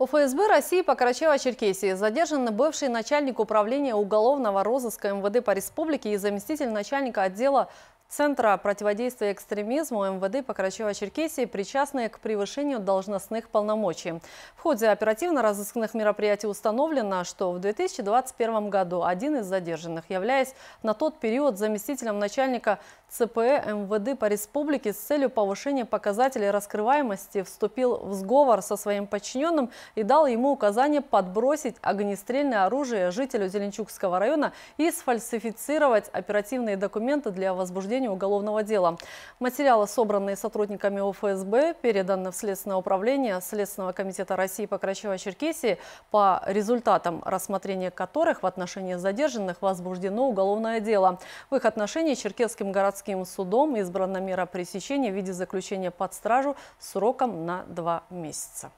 У ФСБ России по Карачаево-Черкесии задержан бывший начальник управления уголовного розыска МВД по республике и заместитель начальника отдела Центра противодействия экстремизму МВД по Карачево-Черкесии причастны к превышению должностных полномочий. В ходе оперативно-розыскных мероприятий установлено, что в 2021 году один из задержанных, являясь на тот период заместителем начальника ЦПЭ МВД по республике с целью повышения показателей раскрываемости, вступил в сговор со своим подчиненным и дал ему указание подбросить огнестрельное оружие жителю Зеленчукского района и сфальсифицировать оперативные документы для возбуждения возбуждения уголовного дела. Материалы, собранные сотрудниками ОФСБ, переданы в Следственное управление Следственного комитета России по Карачаево-Черкесии, по результатам рассмотрения которых в отношении задержанных возбуждено уголовное дело. В их отношении Черкесским городским судом избрана мера пресечения в виде заключения под стражу сроком на два месяца.